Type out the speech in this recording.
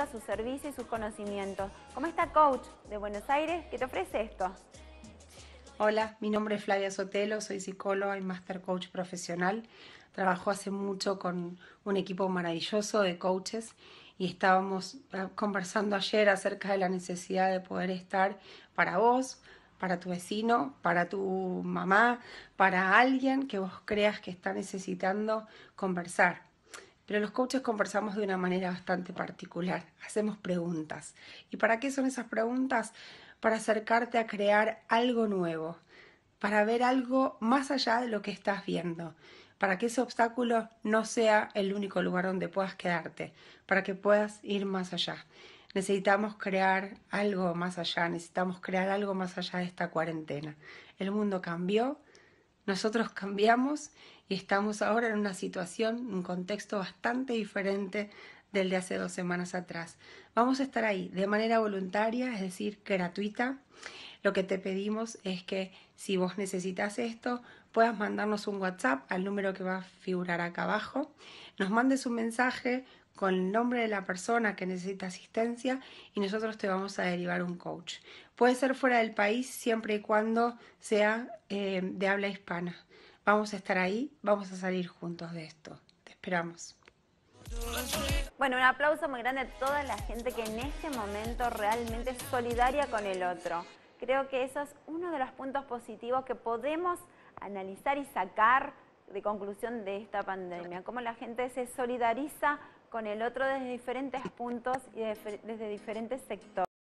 a su servicio y sus conocimientos. ¿Cómo está, coach de Buenos Aires que te ofrece esto. Hola, mi nombre es Flavia Sotelo, soy psicóloga y master coach profesional. Trabajo hace mucho con un equipo maravilloso de coaches y estábamos eh, conversando ayer acerca de la necesidad de poder estar para vos, para tu vecino, para tu mamá, para alguien que vos creas que está necesitando conversar. Pero los coaches conversamos de una manera bastante particular, hacemos preguntas. ¿Y para qué son esas preguntas? Para acercarte a crear algo nuevo, para ver algo más allá de lo que estás viendo, para que ese obstáculo no sea el único lugar donde puedas quedarte, para que puedas ir más allá. Necesitamos crear algo más allá, necesitamos crear algo más allá de esta cuarentena. El mundo cambió, nosotros cambiamos y estamos ahora en una situación, un contexto bastante diferente del de hace dos semanas atrás. Vamos a estar ahí de manera voluntaria, es decir, gratuita. Lo que te pedimos es que si vos necesitas esto, puedas mandarnos un WhatsApp al número que va a figurar acá abajo. Nos mandes un mensaje con el nombre de la persona que necesita asistencia y nosotros te vamos a derivar un coach. Puede ser fuera del país siempre y cuando sea eh, de habla hispana. Vamos a estar ahí, vamos a salir juntos de esto. Te esperamos. Bueno, un aplauso muy grande a toda la gente que en este momento realmente es solidaria con el otro. Creo que eso es uno de los puntos positivos que podemos analizar y sacar de conclusión de esta pandemia, cómo la gente se solidariza con el otro desde diferentes puntos y desde diferentes sectores.